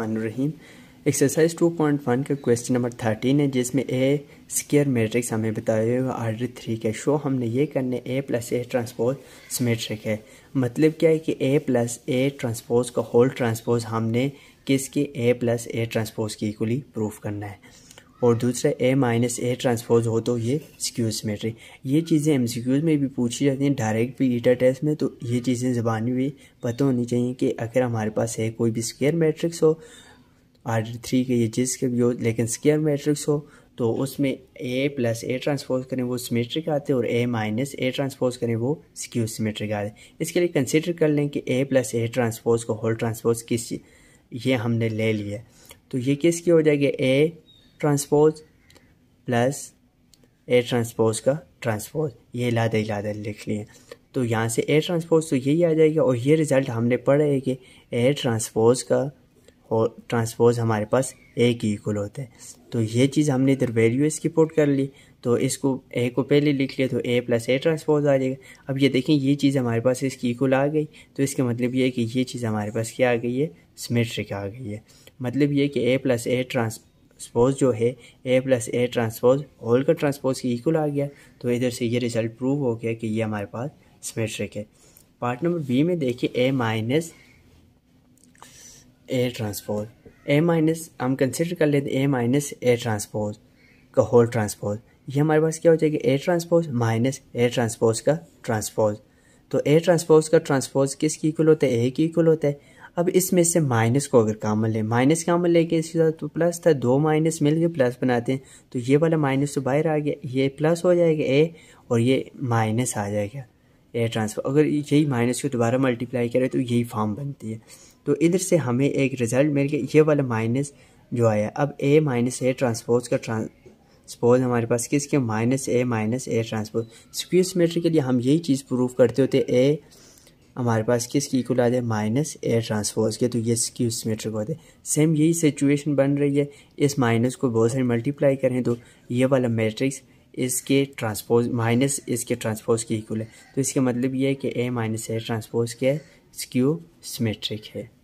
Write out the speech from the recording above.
रहीम exercise 2.1 का question number 13 है जिसमें ए स्केयर मैट्रिक्स हमें बताया हुआ आर्डर थ्री का शो हमने ये करने A plus A transpose matrix है मतलब क्या है कि ए प्लस ए ट्रांसपोज का होल ट्रांसपोज हमने किसके ए प्लस ए ट्रांसपोज की इक्वली प्रूफ करना है और दूसरा ए माइनस ए ट्रांसपोज हो तो ये स्क्यू मेट्री ये चीज़ें एम में भी पूछी जाती हैं डायरेक्ट भी ईटा टेस्ट में तो ये चीज़ें ज़बानी भी पता होनी चाहिए कि अगर हमारे पास है कोई भी स्केयर मैट्रिक्स हो आर थ्री के ये चीज़ के भी हो लेकिन स्केयर मैट्रिक्स हो तो उसमें ए प्लस ए ट्रांसपोज करें वो सिमेट्रिक आते हैं और ए माइनस ए ट्रांसपोज करें वो स्क्यू सिमेट्रिक आते हैं इसके लिए कंसिडर कर लें कि ए प्लस ए ट्रांसपोज को होल ट्रांसपोज किस ये हमने ले लिया तो ये किसकी हो जाएगी A transpose plus A transpose का ट्रांसपोज ये लादा लादा लिख लिए तो यहाँ से ए ट्रांसपोज तो यही आ जाएगा और ये रिज़ल्ट हमने पढ़ा है कि ए ट्रांसपोज का और ट्रांसपोज हमारे पास ए की इक्वल होता है तो ये चीज़ हमने इधर वैल्यू इसकी पुट कर ली तो इसको ए को पहले लिख लिया तो ए प्लस ए ट्रांसपोज आ जाएगा अब ये देखें ये चीज़ हमारे पास इसकी इक्वल आ गई तो इसका मतलब ये है कि ये चीज़ हमारे पास क्या आ गई है सिमेट्रिक आ गई है मतलब ये कि A plus A trans transpose जो है A plus A transpose whole का ट्रांसपोज की इक्वल आ गया तो इधर से ये रिजल्ट प्रूव हो गया कि ये हमारे पास सिमेट्रिक है पार्ट नंबर बी में देखिए A minus A transpose A minus हम कंसिडर कर लेते ए माइनस ए ट्रांसपोज का होल ट्रांसपोज ये हमारे पास क्या हो जाएगा A transpose minus A transpose का ट्रांसपोज तो ए ट्रांसपोज का ट्रांसपोज किसकी इक्वल होता है ए की इक्वल होता है अब इसमें से माइनस को अगर कामन ले माइनस कामन लेके इसके साथ तो प्लस था दो माइनस मिल गए प्लस बनाते हैं तो ये वाला माइनस तो बाहर आ गया ये प्लस हो जाएगा ए और ये माइनस आ जाएगा ए ट्रांसफर अगर यही माइनस को दोबारा मल्टीप्लाई करें तो यही फॉर्म बनती है तो इधर से हमें एक रिज़ल्ट मिल गया ये वाला माइनस जो आया अब ए माइनस ए ट्रांसपोज का ट्रांसपोज हमारे पास किसके minus A minus A transpose skew symmetry के लिए हम यही चीज़ प्रूव करते होते ए हमारे पास किसकी इक्वल आ जाए माइनस ए ट्रांसफोर्स के तो ये क्यू सिमेट्रिक होते सेम यही सिचुएशन बन रही है इस माइनस को बहुत सारी मल्टीप्लाई करें तो ये वाला मैट्रिक्स इसके ट्रांसपोज माइनस इसके ट्रांसपोज के इक्वल है तो इसका मतलब ये है कि ए माइनस ए ट्रांसपोज के स्क्यू सिमेट्रिक है